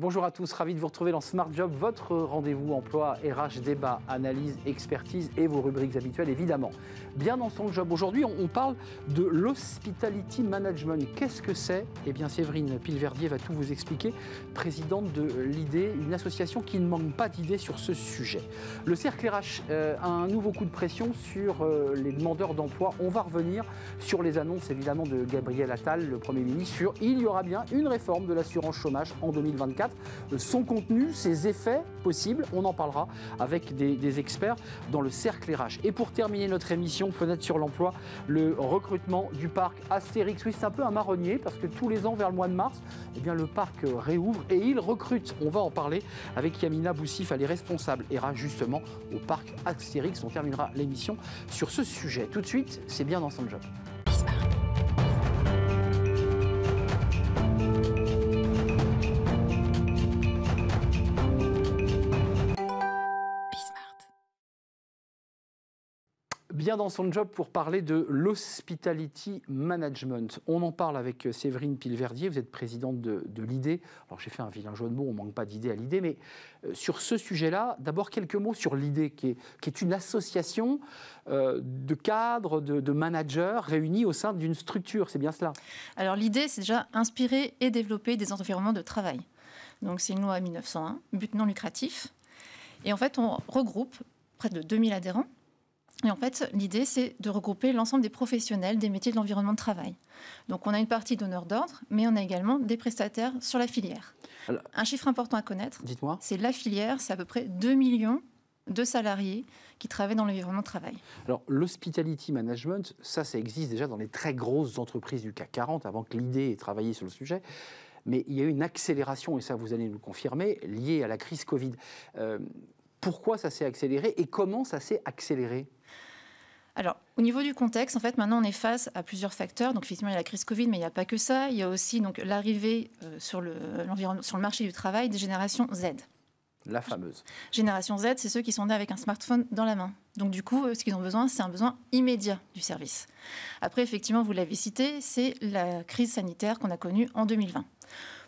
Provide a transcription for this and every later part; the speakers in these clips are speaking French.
Bonjour à tous, ravi de vous retrouver dans Smart Job, votre rendez-vous emploi, RH, débat, analyse, expertise et vos rubriques habituelles évidemment. Bien dans son job, aujourd'hui on parle de l'hospitality management. Qu'est-ce que c'est Eh bien Séverine Pilverdier va tout vous expliquer, présidente de l'IDée, une association qui ne manque pas d'idées sur ce sujet. Le cercle RH euh, a un nouveau coup de pression sur euh, les demandeurs d'emploi. On va revenir sur les annonces évidemment de Gabriel Attal, le Premier ministre, sur il y aura bien une réforme de l'assurance chômage en 2024. Son contenu, ses effets possibles, on en parlera avec des, experts dans le cercle RH. Et pour terminer notre émission, fenêtre sur l'emploi, le recrutement du parc Astérix. Oui, c'est un peu un marronnier parce que tous les ans, vers le mois de mars, eh bien, le parc réouvre et il recrute. On va en parler avec Yamina Boussif, elle est responsable RH justement au parc Astérix. On terminera l'émission sur ce sujet. Tout de suite, c'est bien dans son job. dans son job pour parler de l'hospitality management. On en parle avec euh, Séverine Pilverdier, vous êtes présidente de, de e. Alors j'ai fait un vilain jeu de mots, on manque pas d'idées à l'idée mais euh, sur ce sujet-là, d'abord quelques mots sur l'idée qui, qui est, une association euh, de cadres, de, de managers réunis au sein d'une structure, c'est bien cela Alors l'idée, c'est déjà inspirer et développer des environnements de travail. Donc c'est une loi 1901, but non lucratif. Et en fait, on regroupe près de 2000 adhérents et en fait, l'idée, c'est de regrouper l'ensemble des professionnels des métiers de l'environnement de travail. Donc, on a une partie donneurs d'ordre, mais on a également des prestataires sur la filière. Un chiffre important à connaître, Dites-moi. c'est la filière, c'est à peu près 2 millions de salariés qui travaillent dans l'environnement de travail. Alors, l'hospitality management, ça, ça existe déjà dans les très grosses entreprises du CAC 40, avant que l'idée ait travaillé sur le sujet mais il y a eu une accélération, et ça vous allez nous confirmer, liée à la crise Covid. Euh, pourquoi ça s'est accéléré et comment ça s'est accéléré alors, au niveau du contexte, en fait, maintenant, on est face à plusieurs facteurs. Donc, effectivement, il y a la crise Covid, mais il n'y a pas que ça. Il y a aussi donc l'arrivée euh, sur, le, marché du travail des générations Z. La fameuse. Génération Z, c'est ceux qui sont nés avec un smartphone dans la main. Donc du coup, euh, ce qu'ils ont besoin, c'est un besoin immédiat du service. Après, effectivement, vous l'avez cité, c'est la crise sanitaire qu'on a connue en 2020.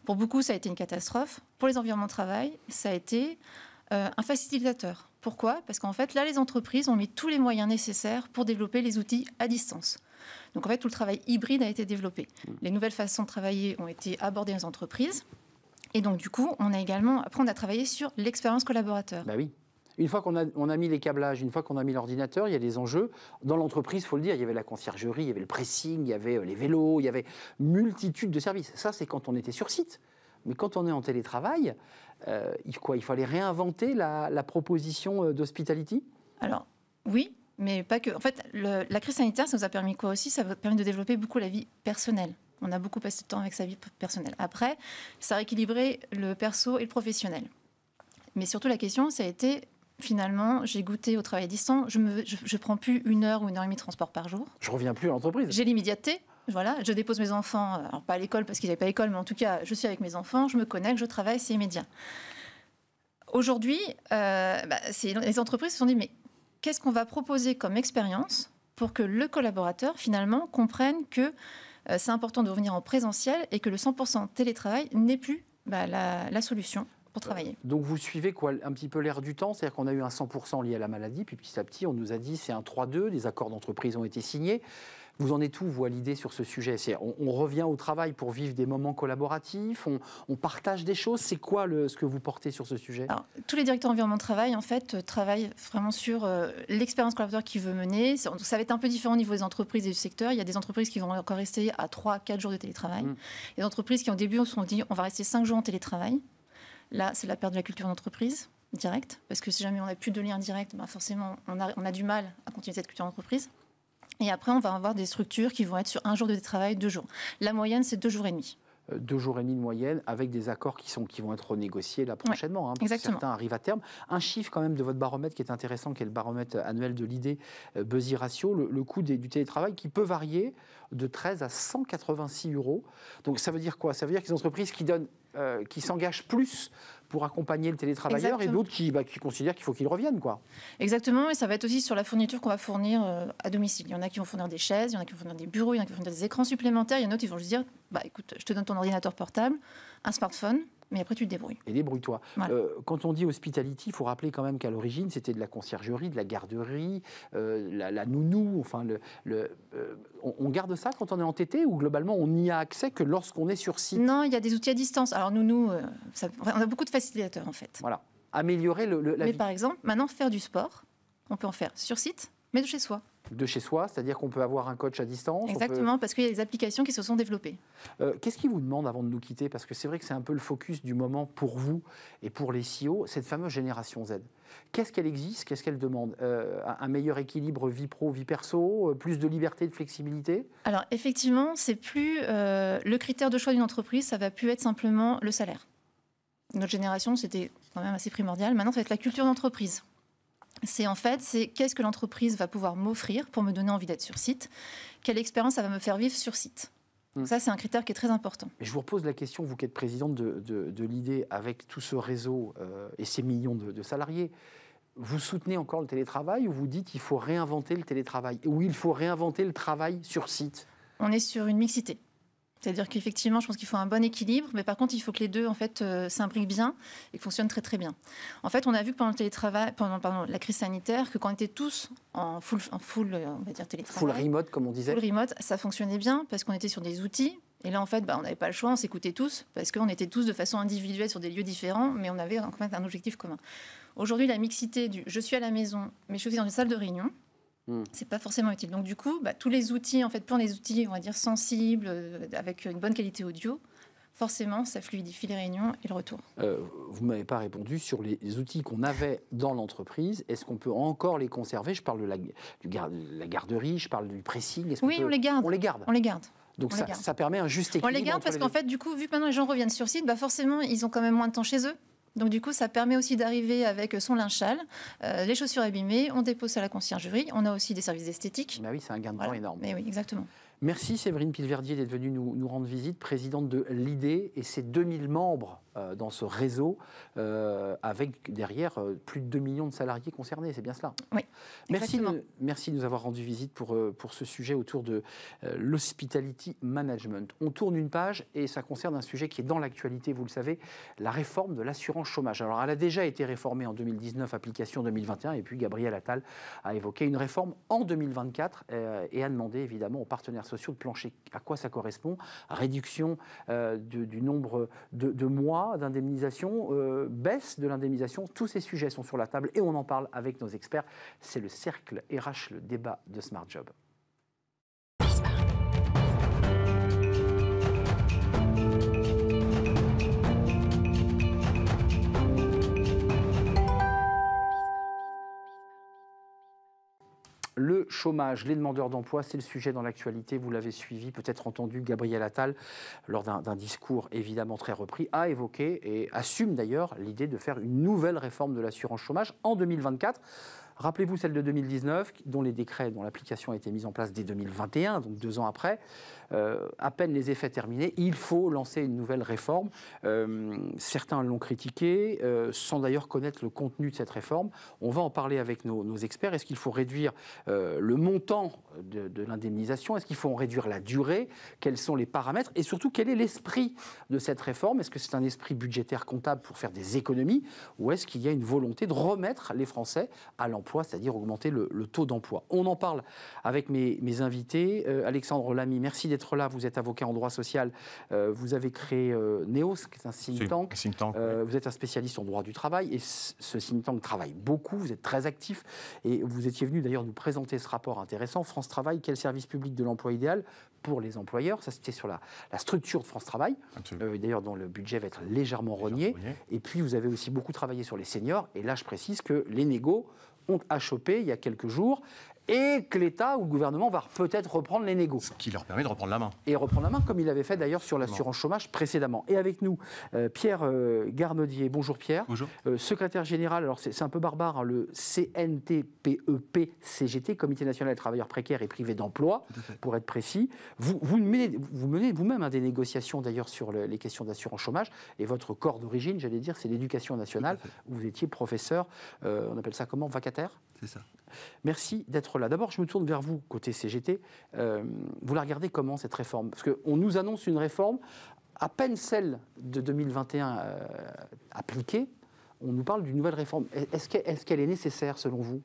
Pour beaucoup, ça a été une catastrophe. Pour les environnements de travail, ça a été euh, un facilitateur pourquoi Parce qu'en fait, là, les entreprises ont mis tous les moyens nécessaires pour développer les outils à distance. Donc en fait, tout le travail hybride a été développé. Mm. Les nouvelles façons de travailler ont été abordées aux entreprises. Et donc, du coup, on a également apprendre à travailler sur l'expérience collaborateur. Bah oui. Une fois qu'on a, a, mis les câblages, une fois qu'on a mis l'ordinateur, il y a des enjeux. Dans l'entreprise, il faut le dire, il y avait la conciergerie, il y avait le pressing, il y avait euh, les vélos, il y avait multitude de services. Ça, c'est quand on était sur site. Mais quand on est en télétravail, euh, quoi, il fallait réinventer la, proposition euh, d'hospitality Alors, oui, mais pas que. En fait, la crise sanitaire, ça nous a permis quoi aussi Ça nous a permis de développer beaucoup la vie personnelle. On a beaucoup passé de temps avec sa vie personnelle. Après, ça a rééquilibré le perso et le professionnel. Mais surtout, la question, ça a été finalement, j'ai goûté au travail distant. Je ne prends plus une heure ou une heure et demie de transport par jour. Je reviens plus à l'entreprise. J'ai l'immédiateté. Voilà, je dépose mes enfants, euh, pas à l'école parce qu'ils n'avaient pas école, mais en tout cas, je suis avec mes enfants, je me connecte, je travaille, c'est immédiat. Aujourd'hui, euh, bah, les entreprises se sont dit, mais qu'est-ce qu'on va proposer comme expérience pour que le collaborateur, finalement, comprenne que euh, c'est important de revenir en présentiel et que le 100% télétravail n'est plus bah, la, solution pour travailler. Donc vous suivez quoi un petit peu l'air du temps, c'est-à-dire qu'on a eu un 100% lié à la maladie, puis petit à petit on nous a dit c'est un 3-2, des accords d'entreprise ont été signés. Vous en êtes où, vous, à l'idée sur ce sujet on, revient au travail pour vivre des moments collaboratifs, on, partage des choses. C'est quoi le, ce que vous portez sur ce sujet Tous les directeurs environnement de travail, en fait, euh, travaillent vraiment sur euh, l'expérience collaborateur qu'ils veulent mener. Ça, va être un peu différent au niveau des entreprises et du secteur. Il y a des entreprises qui vont encore rester à 3-4 jours de télétravail. Il mmh. y a des entreprises qui, au début, se sont dit on va rester 5 jours en télétravail. Là, c'est la perte de la culture d'entreprise directe, parce que si jamais on n'a plus de lien direct, ben, forcément, on on a, du mal à continuer cette culture d'entreprise. Et après, on va avoir des structures qui vont être sur un jour de travail, deux jours. La moyenne, c'est deux jours et demi euh, deux jours et demi de moyenne, avec des accords qui, sont, qui vont être négociés là prochainement. Hein, certains arrivent à terme. Un chiffre quand même de votre baromètre qui est intéressant, qui est le baromètre annuel de l'idée euh, Ratio, le, coût du télétravail qui peut varier de 13 à 186 euros. Donc ça veut dire quoi Ça veut dire que les entreprises qui donnent, euh, qui s'engagent plus pour accompagner le télétravailleur et d'autres qui, bah, qui, considèrent qu'il faut qu'il revienne. Quoi. Exactement, et ça va être aussi sur la fourniture qu'on va fournir euh, à domicile. Il y en a qui vont fournir des chaises, il y en a qui vont fournir des bureaux, il y en a qui vont fournir des écrans supplémentaires, il y en a d'autres qui vont juste dire bah, écoute, je te donne ton ordinateur portable, un smartphone, mais après tu te débrouilles. Et débrouille-toi. Euh, quand on dit hospitality, il faut rappeler quand même qu'à l'origine, c'était de la conciergerie, de la garderie, euh, la, nounou, enfin, le, le euh, on, garde ça quand on est entêté ou globalement on n'y a accès que lorsqu'on est sur site Non, il y a des outils à distance. Alors nounou, ça, on a beaucoup de facilitateurs en fait. Voilà. Améliorer le, le mais par exemple, maintenant faire du sport, on peut en faire sur site, mais de chez soi de chez soi, c'est-à-dire qu'on peut avoir un coach à distance. Exactement, parce qu'il y a des applications qui se sont développées. Euh, qu'est-ce qui vous demande, avant de nous quitter Parce que c'est vrai que c'est un peu le focus du moment pour vous et pour les CEO, cette fameuse génération Z. Qu'est-ce qu'elle existe Qu'est-ce qu'elle demande euh, Un meilleur équilibre vie pro, vie perso euh, Plus de liberté, de flexibilité Alors effectivement, c'est plus le critère de choix d'une entreprise, ça va plus être simplement le salaire. Notre génération, c'était quand même assez primordial. Maintenant, ça va être la culture d'entreprise c'est en fait, c'est qu'est-ce que l'entreprise va pouvoir m'offrir pour me donner envie d'être sur site Quelle expérience ça va me faire vivre sur site hmm. ça, c'est un critère qui est très important. je vous repose la question, vous qui êtes présidente de, de, l'idée, avec tout ce réseau euh, et ces millions de, salariés, vous soutenez encore le télétravail ou vous dites qu'il faut réinventer le télétravail Ou il faut réinventer le travail sur site On est sur une mixité. C'est-à-dire qu'effectivement, je pense qu'il faut un bon équilibre, mais par contre, il faut que les deux en fait euh, s'imbriquent bien et fonctionnent très très bien. En fait, on a vu pendant le télétravail, pendant la crise sanitaire, que quand on était tous en full, en full, euh, on va dire remote comme on disait, full remote, ça fonctionnait bien parce qu'on était sur des outils. Et là, en fait, bah, on n'avait pas le choix, on s'écoutait tous parce qu'on était tous de façon individuelle sur des lieux différents, mais on avait un objectif commun. Aujourd'hui, la mixité du je suis à la maison, mais je suis dans une salle de réunion, Hmm. C'est pas forcément utile. Donc du coup, bah, tous les outils, en fait, pour les outils, on va dire sensibles, euh, avec une bonne qualité audio, forcément, ça fluidifie les réunions et le retour. Euh, vous m'avez pas répondu sur les, outils qu'on avait dans l'entreprise. Est-ce qu'on peut encore les conserver Je parle de la, garderie, je parle du pressing. Oui, on, les garde. On les garde. Donc ça, permet un juste équilibre. On les garde parce qu'en fait, du coup, vu que maintenant les gens reviennent sur site, bah forcément, ils ont quand même moins de temps chez eux. Donc du coup, ça permet aussi d'arriver avec son linchal, euh, les chaussures abîmées, on dépose à la conciergerie, on a aussi des services esthétiques. Bah oui, c'est un gain de temps énorme. oui, exactement. Merci Séverine Pilverdier d'être venue nous, nous, rendre visite, présidente de l'IDE et ses 2000 membres euh, dans ce réseau euh, avec derrière euh, plus de 2 millions de salariés concernés. C'est bien cela. Oui. Merci de, merci de nous avoir rendu visite pour, pour ce sujet autour de l'hospitality management. On tourne une page et ça concerne un sujet qui est dans l'actualité, vous le savez, la réforme de l'assurance chômage. Alors elle a déjà été réformée en 2019, application 2021, et puis Gabriel Attal a évoqué une réforme en 2024 et a demandé évidemment aux partenaires sociaux de plancher à quoi ça correspond, réduction du, nombre de mois d'indemnisation euh, baisse de l'indemnisation. Tous ces sujets sont sur la table et on en parle avec nos experts. C'est le cercle RH, le débat de Smart Job. le chômage, les demandeurs d'emploi, c'est le sujet dans l'actualité. Vous l'avez suivi, peut-être entendu, Gabriel Attal, lors d'un discours évidemment très repris, a évoqué et assume d'ailleurs l'idée de faire une nouvelle réforme de l'assurance chômage en 2024. Rappelez-vous celle de 2019, dont les décrets, dont l'application a été mise en place dès 2021, donc deux ans après. Euh, à peine les effets terminés, il faut lancer une nouvelle réforme. Euh, certains l'ont critiquée, euh, sans d'ailleurs connaître le contenu de cette réforme. On va en parler avec nos experts. Est-ce qu'il faut réduire le montant de, l'indemnisation Est-ce qu'il faut en réduire la durée Quels sont les paramètres Et surtout, quel est l'esprit de cette réforme Est-ce que c'est un esprit budgétaire comptable pour faire des économies Ou est-ce qu'il y a une volonté de remettre les Français à l'emploi, c'est-à-dire augmenter le, taux d'emploi On en parle avec mes, invités. Euh, Alexandre Lamy, merci d'être là. Vous êtes avocat en droit social. Euh, vous avez créé euh, NEOS, qui est un think tank. Vous êtes un spécialiste en droit du travail. Et ce think tank travaille beaucoup. Vous êtes très actif. Et vous étiez venu d'ailleurs nous présenter ce rapport intéressant. France Travail, quel service public de l'emploi idéal pour les employeurs. Ça, c'était sur la, structure de France Travail, euh, d'ailleurs dont le budget va être légèrement rogné. Et puis, vous avez aussi beaucoup travaillé sur les seniors. Et là, je précise que les négos ont achoppé il y a quelques jours et que l'État ou le gouvernement va peut-être reprendre les négociations. Ce qui leur permet de reprendre la main. Et reprendre la main, comme il l'avait fait d'ailleurs sur l'assurance chômage précédemment. Et avec nous, euh, Pierre euh, Bonjour Pierre. Bonjour. Euh, secrétaire général, alors c'est un peu barbare, hein, le CNTPEP CGT, Comité National des Travailleurs Précaires et Privés d'Emploi, pour être précis. Vous, menez vous-même hein, des négociations d'ailleurs sur les questions d'assurance chômage, et votre corps d'origine, j'allais dire, c'est l'éducation nationale, vous étiez professeur, euh, on appelle ça comment, vacataire c'est ça. Merci d'être là. D'abord, je me tourne vers vous, côté CGT. Euh, vous la regardez comment, cette réforme Parce qu'on nous annonce une réforme, à peine celle de 2021 euh, appliquée, on nous parle d'une nouvelle réforme. Est-ce qu'elle est, nécessaire, selon vous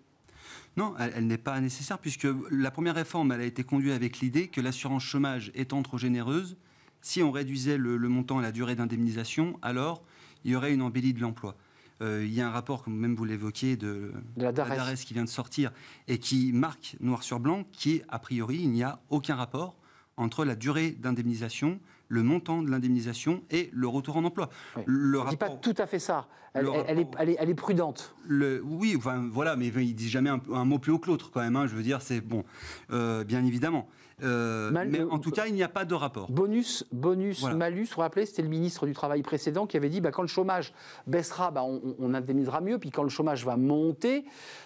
non, elle, n'est pas nécessaire puisque la première réforme, elle a été conduite avec l'idée que l'assurance chômage étant trop généreuse, si on réduisait le montant et la durée d'indemnisation, alors il y aurait une embellie de l'emploi il euh, y a un rapport, comme même vous l'évoquiez, de, la DARES. qui vient de sortir et qui marque noir sur blanc qui, a priori, il n'y a aucun rapport entre la durée d'indemnisation le montant de l'indemnisation et le retour en emploi. Il Le rapport, dit pas tout à fait ça. Elle, est, elle est, prudente. Le, oui, enfin, voilà, mais il ne dit jamais un, mot plus haut que l'autre quand même. Hein. je veux dire, c'est bon, euh, bien évidemment. Euh, mais euh, en tout cas, il n'y a pas de rapport. Bonus, bonus, malus. Vous rappelez, c'était le ministre du Travail précédent qui avait dit bah, quand le chômage baissera, bah, on, indemnisera mieux. Puis quand le chômage va monter,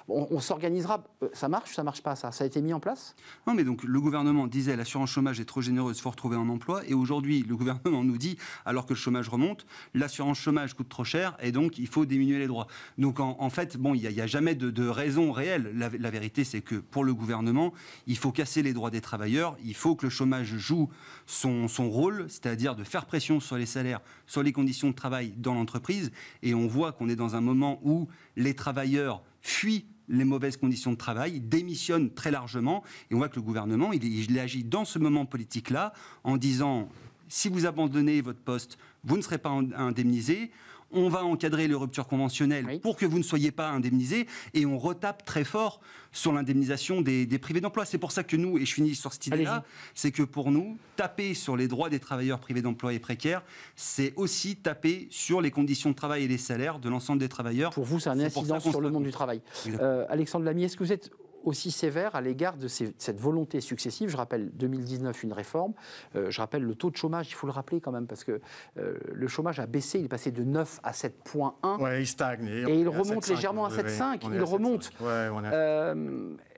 on, on s'organisera. Ça marche ça marche pas ça Ça a été mis en place Non, mais donc le gouvernement disait l'assurance chômage est trop généreuse, faut retrouver un emploi. Et aujourd'hui, le gouvernement nous dit, alors que le chômage remonte, l'assurance chômage coûte trop cher et donc il faut diminuer les droits. Donc en, fait, bon, il n'y a, jamais de, raison réelle. La, vérité, c'est que pour le gouvernement, il faut casser les droits des travailleurs, il faut que le chômage joue son, rôle, c'est-à-dire de faire pression sur les salaires, sur les conditions de travail dans l'entreprise. Et on voit qu'on est dans un moment où les travailleurs fuient les mauvaises conditions de travail, démissionnent très largement. Et on voit que le gouvernement, il agit dans ce moment politique-là en disant si vous abandonnez votre poste, vous ne serez pas indemnisé. On va encadrer les ruptures conventionnelles pour que vous ne soyez pas indemnisé et on retape très fort sur l'indemnisation des, privés d'emploi. C'est pour ça que nous, et je finis sur cette idée-là, c'est que pour nous, taper sur les droits des travailleurs privés d'emploi et précaires, c'est aussi taper sur les conditions de travail et les salaires de l'ensemble des travailleurs. Pour vous, c'est un incident sur le monde du travail. Euh, Alexandre Lamy, est-ce que vous êtes aussi sévère à l'égard de cette volonté successive. Je rappelle 2019 une réforme, euh, je rappelle le taux de chômage, il faut le rappeler quand même, parce que euh, le chômage a baissé, il est passé de 9 à 7,1. Ouais, il stagne. Et, il remonte légèrement à 7,5. Il remonte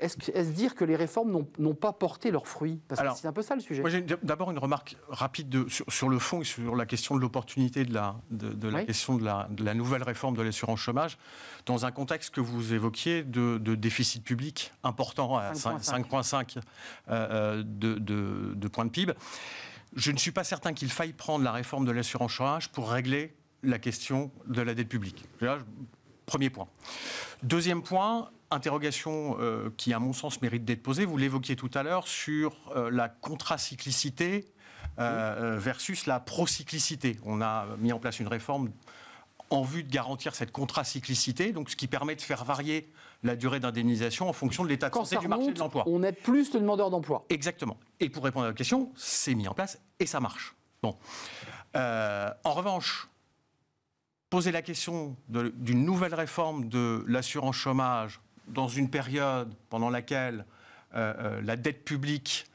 est-ce dire que les réformes n'ont pas porté leurs fruits Parce que c'est un peu ça le sujet. d'abord une remarque rapide de, sur, le fond et sur la question de l'opportunité de la, de, la question de la, nouvelle réforme de l'assurance chômage, dans un contexte que vous évoquiez de, déficit public important à 5,5 euh, euh, de points de PIB. Je ne suis pas certain qu'il faille prendre la réforme de l'assurance chômage pour régler la question de la dette publique. premier point. Deuxième point, interrogation euh, qui, à mon sens, mérite d'être posée, vous l'évoquiez tout à l'heure, sur euh, la contracyclicité euh, versus la procyclicité. On a mis en place une réforme en vue de garantir cette contracyclicité, donc ce qui permet de faire varier la durée d'indemnisation en fonction de l'état de santé du marché de l'emploi. On aide plus le demandeur d'emploi. Exactement. Et pour répondre à votre question, c'est mis en place et ça marche. Bon. en revanche, poser la question d'une nouvelle réforme de l'assurance chômage dans une période pendant laquelle euh, euh, la dette publique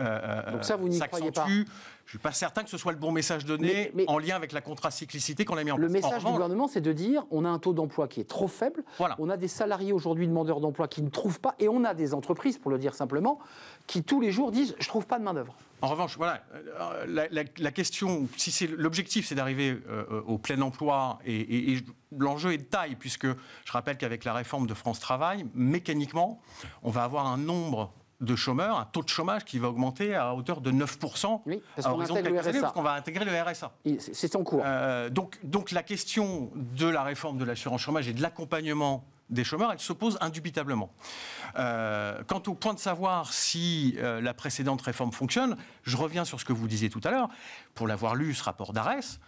euh, s'accentue, je ça, suis pas certain que ce soit le bon message donné en lien avec la contracyclicité qu'on a mis en place. Le message du gouvernement, c'est de dire on a un taux d'emploi qui est trop faible, voilà. on a des salariés aujourd'hui demandeurs d'emploi qui ne trouvent pas, et on a des entreprises, pour le dire simplement, qui tous les jours disent je ne trouve pas de main d'œuvre. En revanche, voilà, euh, la, question, si c'est l'objectif, c'est d'arriver euh, au plein emploi, et, l'enjeu est de taille, puisque je rappelle qu'avec la réforme de France Travail, mécaniquement, on va avoir un nombre de chômeurs, un taux de chômage qui va augmenter à hauteur de 9% oui, parce à qu'on va intégrer le RSA. C'est en cours. Euh, donc, donc la question de la réforme de l'assurance chômage et de l'accompagnement des chômeurs, elle s'oppose indubitablement. Euh, quant au point de savoir si euh, la précédente réforme fonctionne, je reviens sur ce que vous disiez tout à l'heure. Pour l'avoir lu, ce rapport d'Arès,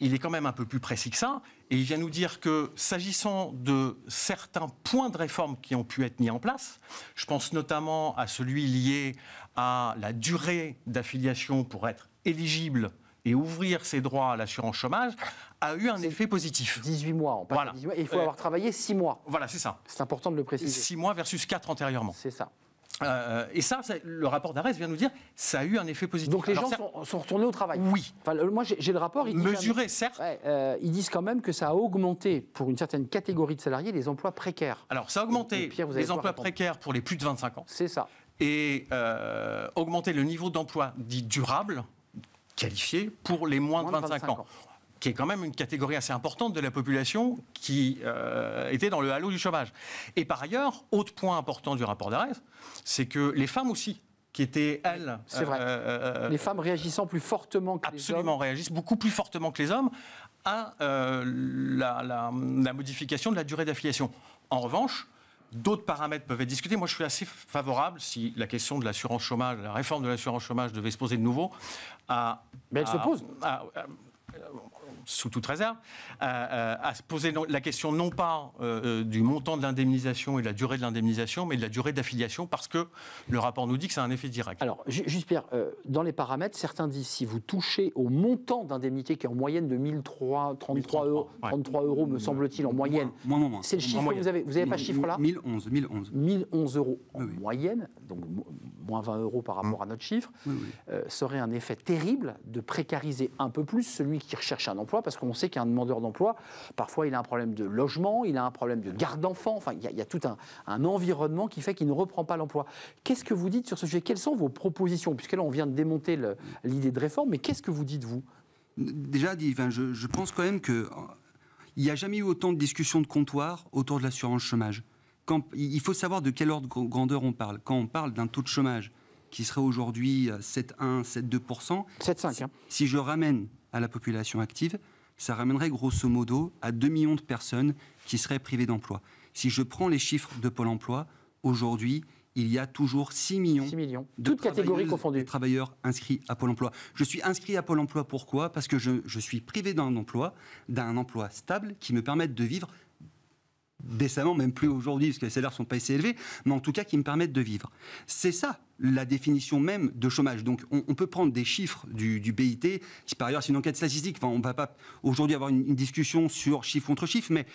il est quand même un peu plus précis que ça, et il vient nous dire que s'agissant de certains points de réforme qui ont pu être mis en place, je pense notamment à celui lié à la durée d'affiliation pour être éligible et ouvrir ses droits à l'assurance chômage a eu un effet positif. 18 mois, en voilà. mois, et il faut avoir travaillé 6 mois. Voilà, c'est ça. C'est important de le préciser. 6 mois versus 4 antérieurement. C'est ça. Euh, euh, et ça, le rapport d'Arès vient nous dire, ça a eu un effet positif. Donc les gens sont, retournés au travail. Oui. Enfin, moi, j'ai le rapport. Ils Mesuré, certes. Euh, ils disent quand même que ça a augmenté pour une certaine catégorie de salariés les emplois précaires. Alors ça a augmenté les emplois précaires pour les plus de 25 ans. C'est ça. Et euh, augmenter le niveau d'emploi dit durable, qualifiés pour les moins, de 25, ans. qui est quand même une catégorie assez importante de la population qui euh, était dans le halo du chômage. Et par ailleurs, autre point important du rapport d'Arez, c'est que les femmes aussi qui étaient elles. C'est vrai. Euh, euh, les femmes réagissant plus fortement que les hommes. Absolument, réagissent beaucoup plus fortement que les hommes à la, modification de la durée d'affiliation. En revanche, D'autres paramètres peuvent être discutés. Moi, je suis assez favorable, si la question de l'assurance chômage, la réforme de l'assurance chômage devait se poser de nouveau, à. Mais elle se pose sous toute réserve, à, se poser la question non pas euh, euh, du montant de l'indemnisation et de la durée de l'indemnisation, mais de la durée d'affiliation, parce que le rapport nous dit que c'est un effet direct. Alors, juste Pierre, euh, dans les paramètres, certains disent si vous touchez au montant d'indemnité qui est en moyenne de 1033 euros, 33 euros, me semble-t-il, en moyenne. Moins, C'est le chiffre que vous avez. Vous n'avez pas ce chiffre-là 1011, 1011. 1011 euros en moyenne. Donc, moins 20 euros par rapport mm. à notre chiffre, euh, serait un effet terrible de précariser un peu plus celui qui recherche un emploi, parce qu'on sait qu'un demandeur d'emploi, parfois il a un problème de logement, il a un problème de garde d'enfants, enfin il y, a tout un, environnement qui fait qu'il ne reprend pas l'emploi. Qu'est-ce que vous dites sur ce sujet Quelles sont vos propositions Puisque là on vient de démonter l'idée de réforme, mais qu'est-ce que vous dites vous Déjà, je, je pense quand même que euh, il n'y a jamais eu autant de discussions de comptoir autour de l'assurance chômage il faut savoir de quel ordre de grandeur on parle. Quand on parle d'un taux de chômage qui serait aujourd'hui 7,1, 7,2%, 7,5. Si, je ramène à la population active, ça ramènerait grosso modo à 2 millions de personnes qui seraient privées d'emploi. Si je prends les chiffres de Pôle emploi, aujourd'hui, il y a toujours 6 millions, millions. de travailleurs inscrits à Pôle emploi. Je suis inscrit à Pôle emploi pourquoi Parce que je, je suis privé d'un emploi, d'un emploi stable qui me permette de vivre décemment, même plus aujourd'hui, parce que les salaires ne sont pas assez élevés, mais en tout cas qui me permettent de vivre. C'est ça la définition même de chômage. Donc on, peut prendre des chiffres du, BIT, qui par ailleurs c'est une enquête statistique, enfin on ne va pas aujourd'hui avoir une, discussion sur chiffre contre chiffre, mais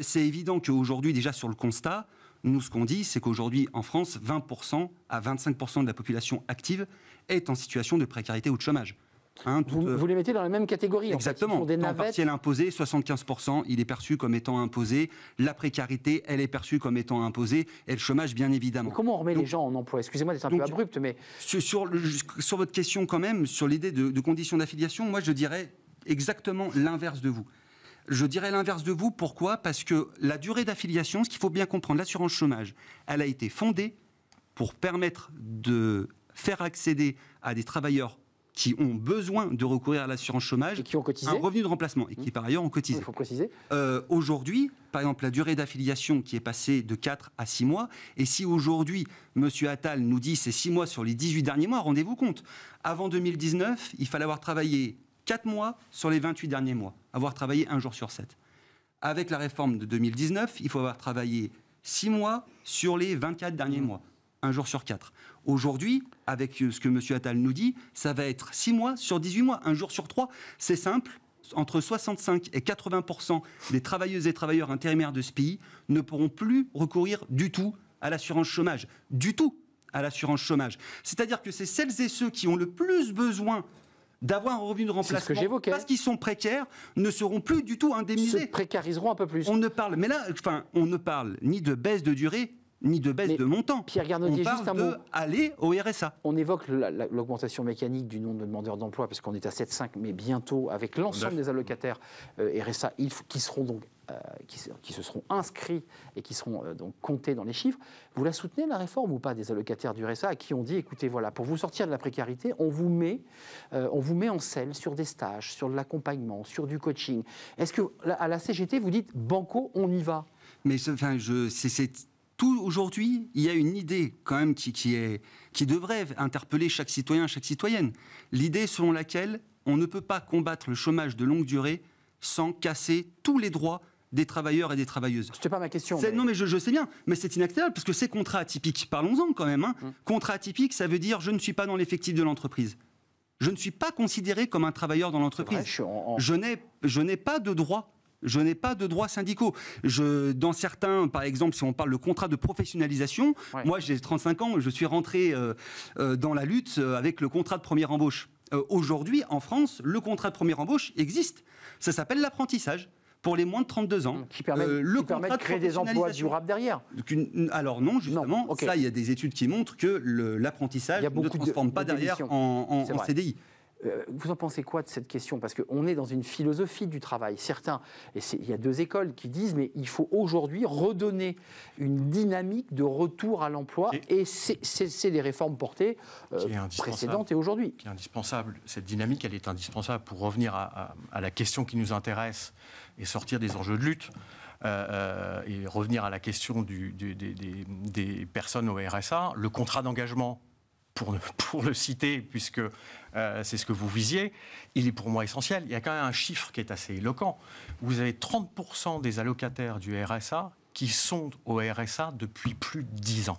c'est évident qu'aujourd'hui déjà sur le constat, nous ce qu'on dit c'est qu'aujourd'hui en France, 20% à 25% de la population active est en situation de précarité ou de chômage. Hein, euh, vous, les mettez dans la même catégorie. Exactement. En fait, imposée. partiel imposé, 75%, il est perçu comme étant imposé. La précarité, elle est perçue comme étant imposée. Et le chômage, bien évidemment. comment on remet les gens en emploi Excusez-moi d'être un peu abrupt, mais... Sur, votre question quand même, sur l'idée de, de conditions d'affiliation, moi je dirais exactement l'inverse de vous. Je dirais l'inverse de vous. Pourquoi Parce que la durée d'affiliation, ce qu'il faut bien comprendre, l'assurance chômage, elle a été fondée pour permettre de faire accéder à des travailleurs qui ont besoin de recourir à l'assurance chômage qui ont un revenu de remplacement et qui, mmh. par ailleurs, ont cotisé. Il faut préciser. Euh, aujourd'hui, par exemple, la durée d'affiliation qui est passée de 4 à 6 mois, et si aujourd'hui, M. Attal nous dit c'est 6 mois sur les 18 derniers mois, rendez-vous compte, avant 2019, il fallait avoir travaillé 4 mois sur les 28 derniers mois, avoir travaillé un jour sur 7. Avec la réforme de 2019, il faut avoir travaillé 6 mois sur les 24 derniers mmh. mois un jour sur quatre. Aujourd'hui, avec euh, ce que M. Attal nous dit, ça va être six mois sur 18 mois, un jour sur trois. C'est simple, entre 65 et 80 des travailleuses et travailleurs intérimaires de ce pays ne pourront plus recourir du tout à l'assurance chômage. Du tout à l'assurance chômage. C'est-à-dire que c'est celles et ceux qui ont le plus besoin d'avoir un revenu de remplacement parce qu'ils sont précaires ne seront plus du tout indemnisés. Se précariseront un peu plus. On ne parle, mais là, enfin, on ne parle ni de baisse de durée ni de baisse de montant. Pierre on juste aller au RSA. On évoque l'augmentation mécanique du nombre de demandeurs d'emploi, parce qu'on est à 7,5, mais bientôt, avec l'ensemble des allocataires euh, RSA, qui seront donc euh, qui, se seront inscrits et qui seront euh, donc comptés dans les chiffres. Vous la soutenez, la réforme ou pas des allocataires du RSA à qui on dit écoutez, voilà, pour vous sortir de la précarité, on vous met, on vous met en selle sur des stages, sur de l'accompagnement, sur du coaching. Est-ce que à la CGT, vous dites banco, on y va Mais enfin, je, c'est tout aujourd'hui, il y a une idée quand même qui, qui, est, qui devrait interpeller chaque citoyen, chaque citoyenne. L'idée selon laquelle on ne peut pas combattre le chômage de longue durée sans casser tous les droits des travailleurs et des travailleuses. C'était pas ma question. Non, mais je, sais bien, mais c'est inacceptable parce que c'est contrat atypique. Parlons-en quand même. Hein. Hum. Contrat atypique, ça veut dire je ne suis pas dans l'effectif de l'entreprise. Je ne suis pas considéré comme un travailleur dans l'entreprise. je, n'ai je n'ai pas de droit je n'ai pas de droits syndicaux. dans certains, par exemple, si on parle de contrat de professionnalisation, moi j'ai 35 ans, je suis rentré euh, euh, dans la lutte euh, avec le contrat de première embauche. Aujourd'hui, en France, le contrat de première embauche existe. Ça s'appelle l'apprentissage pour les moins de 32 ans. Qui permet, le de créer des emplois durables derrière. Alors non, justement, ça, il y a des études qui montrent que l'apprentissage ne transforme pas derrière en CDI. Euh, vous en pensez quoi de cette question Parce qu'on est dans une philosophie du travail. Certains, et il y a deux écoles qui disent, mais il faut aujourd'hui redonner une dynamique de retour à l'emploi. Et, cesser c'est les réformes portées euh, précédentes et aujourd'hui. Qui est indispensable. Cette dynamique, elle est indispensable pour revenir à, la question qui nous intéresse et sortir des enjeux de lutte. Euh, et revenir à la question des, des personnes au RSA, le contrat d'engagement pour le, citer, puisque euh, c'est ce que vous visiez, il est pour moi essentiel. Il y a quand même un chiffre qui est assez éloquent. Vous avez 30% des allocataires du RSA qui sont au RSA depuis plus de 10 ans.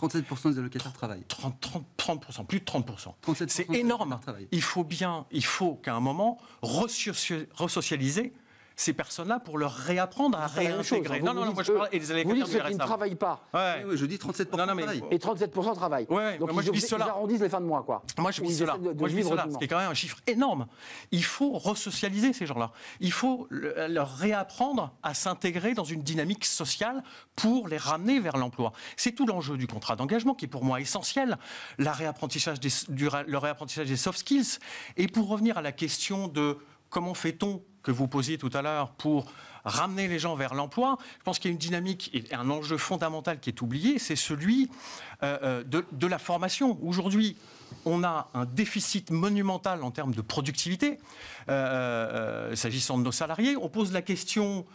37% des allocataires travaillent. 30, 30, 30%, plus de 30%. c'est énorme. Il faut bien, il faut qu'à un moment, resocialiser ces personnes-là pour leur réapprendre à réintégrer. Hein, non, non, non, moi je parle. Et les allocataires vous dites qui ne travaillent pas. Oui, je dis 37% travaillent. Et 37% travaillent. Donc moi ils, je cela. arrondissent les fins de mois, quoi. Moi je vis cela. moi je vis cela. Ce quand même un chiffre énorme. Il faut resocialiser ces gens-là. Il faut leur réapprendre à s'intégrer dans une dynamique sociale pour les ramener vers l'emploi. C'est tout l'enjeu du contrat d'engagement qui est pour moi essentiel. le réapprentissage des soft skills. Et pour revenir à la question de comment fait-on que vous posiez tout à l'heure pour ramener les gens vers l'emploi, je pense qu'il y a une dynamique et un enjeu fondamental qui est oublié, c'est celui euh, euh, de, la formation. Aujourd'hui, on a un déficit monumental en termes de productivité. Euh, s'agissant de nos salariés, on pose la question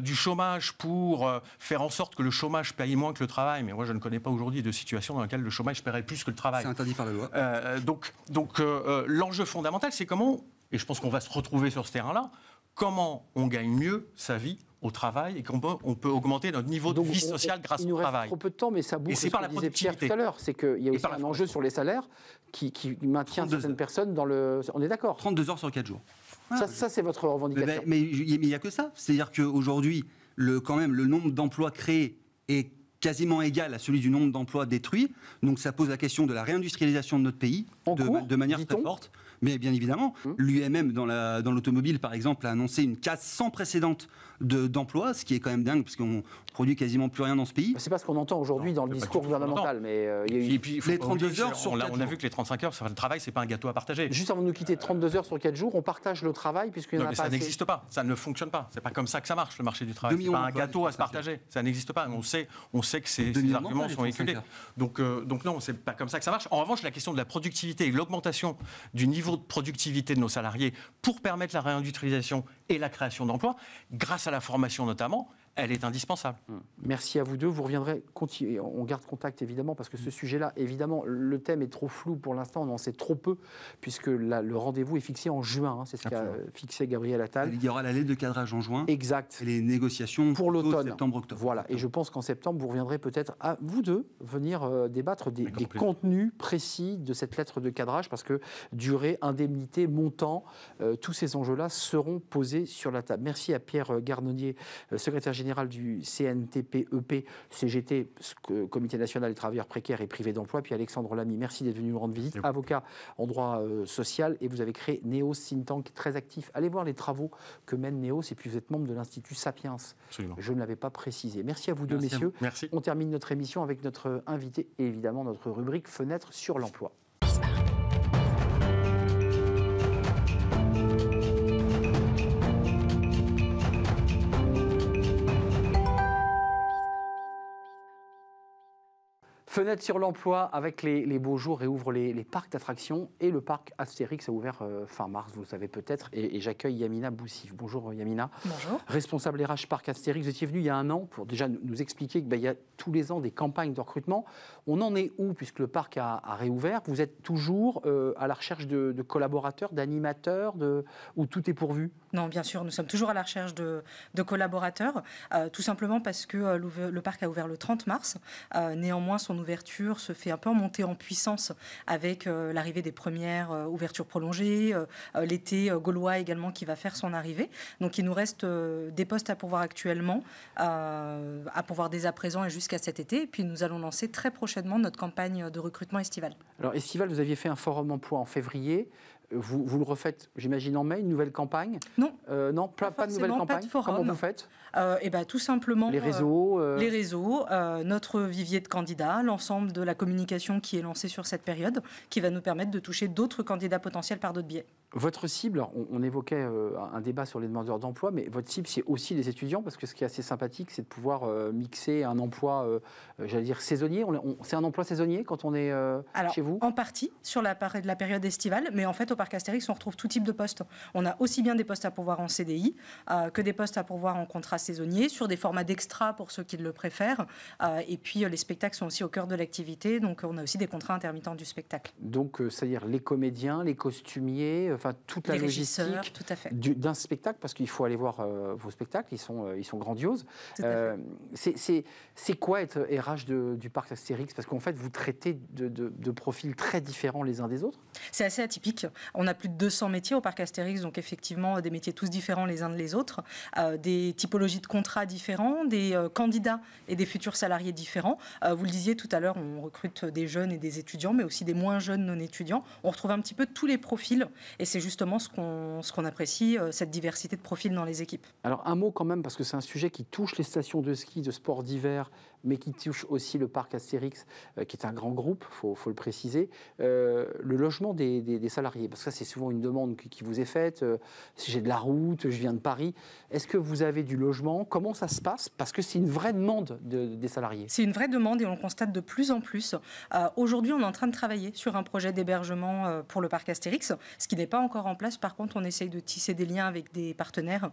du chômage pour faire en sorte que le chômage paye moins que le travail. Mais moi, je ne connais pas aujourd'hui de situation dans laquelle le chômage paierait plus que le travail. C'est interdit par la loi. donc, donc l'enjeu fondamental, c'est comment et je pense qu'on va se retrouver sur ce terrain-là, comment on gagne mieux sa vie au travail et qu'on peut, on peut augmenter notre niveau de vie sociale grâce il nous au reste travail. trop peu de temps, mais ça bouge. Et c'est par la productivité. Pierre tout à l'heure, c'est qu'il y a aussi un enjeu sur les salaires qui, maintient certaines personnes dans le. On est d'accord. 32 heures sur 4 jours. Ça, ah. ça c'est votre revendication. Mais il n'y a que ça. C'est-à-dire qu'aujourd'hui, quand même, le nombre d'emplois créés est quasiment égal à celui du nombre d'emplois détruits. Donc ça pose la question de la réindustrialisation de notre pays de, de, manière très forte mais bien évidemment, mmh. l'UMM dans l'automobile, la, dans par exemple, a annoncé une casse sans précédente d'emplois, ce qui est quand même dingue, parce qu'on produit quasiment plus rien dans ce pays. C'est pas ce qu'on entend aujourd'hui dans le discours gouvernemental, mais euh, il y a eu... les 32 heures sur on, a, vu que les 35 heures sur le travail, c'est pas un gâteau à partager. Juste avant de nous quitter, 32 heures sur 4 jours, on partage le travail puisqu'il n'y en a mais pas Ça n'existe pas, ça ne fonctionne pas. C'est pas comme ça que ça marche le marché du travail. C'est pas un gâteau à se partager, ça n'existe pas. On sait, on sait que ces, arguments sont véhiculés. Donc, euh, donc non, c'est pas comme ça que ça marche. En revanche, la question de la productivité et l'augmentation du niveau de productivité de nos salariés pour permettre la réindustrialisation et la création d'emplois, grâce à la formation notamment, elle est indispensable. Mm. Merci à vous deux. Vous reviendrez, on garde contact évidemment, parce que ce mm. sujet-là, évidemment, le thème est trop flou pour l'instant, on en sait trop peu, puisque le rendez-vous est fixé en juin, hein, c'est ce qu'a fixé Gabriel Attal. Il y aura la lettre de cadrage en juin. Exact. les négociations pour l'automne. Septembre-octobre. Voilà, et je pense qu'en septembre, vous reviendrez peut-être à vous deux venir euh, débattre des, contenus précis de cette lettre de cadrage, parce que durée, indemnité, montant, euh, tous ces enjeux-là seront posés sur la table. Merci à Pierre euh, Gardonnier, secrétaire général général du CNTPEP, CGT, Comité national des travailleurs précaires et privés d'emploi. Puis Alexandre Lamy, merci d'être venu nous rendre visite, avocat en droit euh, social, et vous avez créé Neos Think Tank, très actif. Allez voir les travaux que mène Neos, et puis vous êtes membre de l'Institut Sapiens. Je ne l'avais pas précisé. Merci à vous deux, messieurs. Merci. On termine notre émission avec notre invité et évidemment notre rubrique Fenêtre sur l'emploi. Fenêtre sur l'emploi avec les, beaux jours réouvre les, les parcs d'attractions et le parc Astérix a ouvert euh, fin mars, vous le savez peut-être. Et, j'accueille Yamina Boussif. Bonjour euh, Yamina. Bonjour. Responsable RH Parc Astérix, vous étiez venu il y a un an pour déjà nous expliquer qu'il ben, y a tous les ans des campagnes de recrutement. On en est où puisque le parc a, réouvert Vous êtes toujours euh, à la recherche de, collaborateurs, d'animateurs, de, où tout est pourvu Non, bien sûr, nous sommes toujours à la recherche de, collaborateurs, tout simplement parce que le parc a ouvert le 30 mars. néanmoins, son ouverture se fait un peu en montée en puissance avec euh, l'arrivée des premières euh, ouvertures prolongées, euh, l'été gaulois également qui va faire son arrivée. Donc il nous reste des postes à pourvoir actuellement, à pourvoir dès à présent et jusqu'à cet été. Et puis nous allons lancer très prochainement notre campagne de recrutement estival. Alors estival, vous aviez fait un forum emploi en février. Vous, le refaites, j'imagine, en mai, une nouvelle campagne Non. Euh, non, pas, de nouvelle campagne. Comment vous faites et euh, eh ben, Tout simplement. Les réseaux euh, Les réseaux, notre vivier de candidats, l'ensemble de la communication qui est lancée sur cette période, qui va nous permettre de toucher d'autres candidats potentiels par d'autres biais. Votre cible, on, évoquait euh, un débat sur les demandeurs d'emploi, mais votre cible, c'est aussi les étudiants, parce que ce qui est assez sympathique, c'est de pouvoir euh, mixer un emploi, euh, j'allais dire, saisonnier. c'est un emploi saisonnier quand on est chez vous En partie, sur la, la, période estivale, mais en fait, au Parc Astérix, on retrouve tout type de postes. On a aussi bien des postes à pourvoir en CDI que des postes à pourvoir en contrat saisonnier, sur des formats d'extra pour ceux qui le préfèrent. et puis, les spectacles sont aussi au cœur de l'activité, donc on a aussi des contrats intermittents du spectacle. Donc, c'est-à-dire les comédiens, les costumiers, enfin toute la à logistique d'un spectacle, parce qu'il faut aller voir euh, vos spectacles, ils sont, euh, ils sont grandioses. Euh, c'est c'est quoi être RH du parc Astérix Parce qu'en fait, vous traitez de, de, profils très différents les uns des autres. C'est assez atypique. On a plus de 200 métiers au parc Astérix, donc effectivement des métiers tous différents les uns des autres, des typologies de contrats différents, des candidats et des futurs salariés différents. vous le disiez tout à l'heure, on recrute des jeunes et des étudiants, mais aussi des moins jeunes non étudiants. On retrouve un petit peu tous les profils et c'est justement ce qu'on apprécie, euh, cette diversité de profils dans les équipes. Alors un mot quand même, parce que c'est un sujet qui touche les stations de ski, de sports d'hiver, mais qui touche aussi le parc Astérix, euh, qui est un grand groupe, il faut, le préciser, euh, le logement des, salariés. Parce que ça, c'est souvent une demande qui, vous est faite. Euh, si j'ai de la route, je viens de Paris, est-ce que vous avez du logement Comment ça se passe Parce que c'est une vraie demande des salariés. C'est une vraie demande et on le constate de plus en plus. Aujourd'hui, on est en train de travailler sur un projet d'hébergement pour le parc Astérix, ce qui n'est pas encore en place. Par contre, on essaye de tisser des liens avec des partenaires,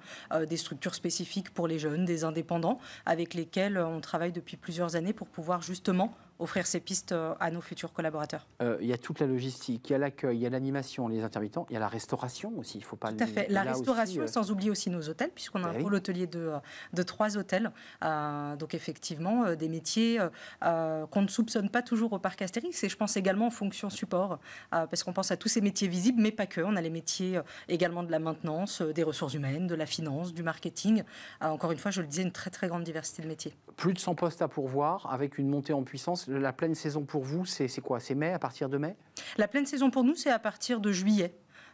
des structures spécifiques pour les jeunes, des indépendants, avec lesquels on travaille depuis plusieurs années pour pouvoir justement offrir ces pistes euh, à nos futurs collaborateurs. Euh, il y a toute la logistique, il y a l'accueil, il y a l'animation, les intermittents, il y a la restauration aussi, il ne faut pas... Tout à fait, la restauration, euh. sans oublier aussi nos hôtels, puisqu'on a ben un pôle hôtelier de, de, trois hôtels. donc effectivement, des métiers qu'on ne soupçonne pas toujours au parc Astérix, et je pense également en fonctions support, parce qu'on pense à tous ces métiers visibles, mais pas que. On a les métiers également de la maintenance, des ressources humaines, de la finance, du marketing. encore une fois, je le disais, une très très grande diversité de métiers. Plus de 100 postes à pourvoir, avec une montée en puissance la pleine saison pour vous, c'est quoi C'est mai, à partir de mai La pleine saison pour nous, c'est à partir de juillet.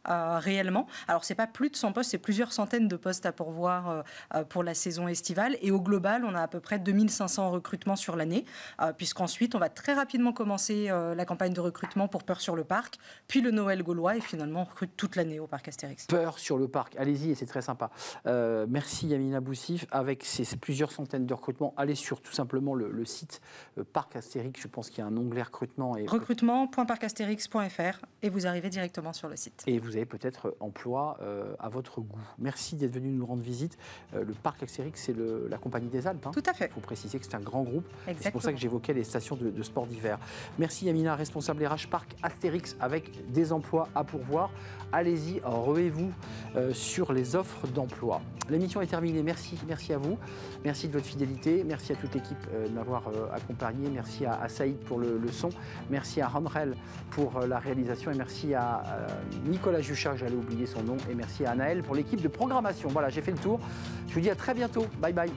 Euh, réellement. Alors, c'est pas plus de 100 postes, c'est plusieurs centaines de postes à pourvoir euh, euh, pour la saison estivale. Et au global, on a à peu près 2500 recrutements sur l'année, puisqu'ensuite, on va très rapidement commencer la campagne de recrutement pour Peur sur le Parc, puis le Noël gaulois, et finalement, on recrute toute l'année au Parc Astérix. Peur sur le Parc, allez-y, et c'est très sympa. merci Yamina Boussif. Avec ces plusieurs centaines de recrutements, allez sur tout simplement le, site Parc Astérix. Je pense qu'il y a un onglet recrutement. Et... Recrutement.parcastérix.fr, et vous arrivez directement sur le site. Et vous vous avez peut-être euh, emploi euh, à votre goût. Merci d'être venu nous rendre visite. Euh, le Parc Astérix, c'est la Compagnie des Alpes. Hein. Tout à fait. Il faut préciser que c'est un grand groupe. C'est pour ça que j'évoquais les stations de, sport d'hiver. Merci Yamina, responsable RH Parc Astérix, avec des emplois à pourvoir. Allez-y, revez vous sur les offres d'emploi. L'émission est terminée. Merci, merci à vous. Merci de votre fidélité. Merci à toute l'équipe de m'avoir accompagné. Merci à, Saïd pour le, le, son. Merci à Ramrel pour la réalisation. Et merci à Nicolas Juchard, j'allais oublier son nom, et merci à Anaël pour l'équipe de programmation. Voilà, j'ai fait le tour. Je vous dis à très bientôt. Bye bye.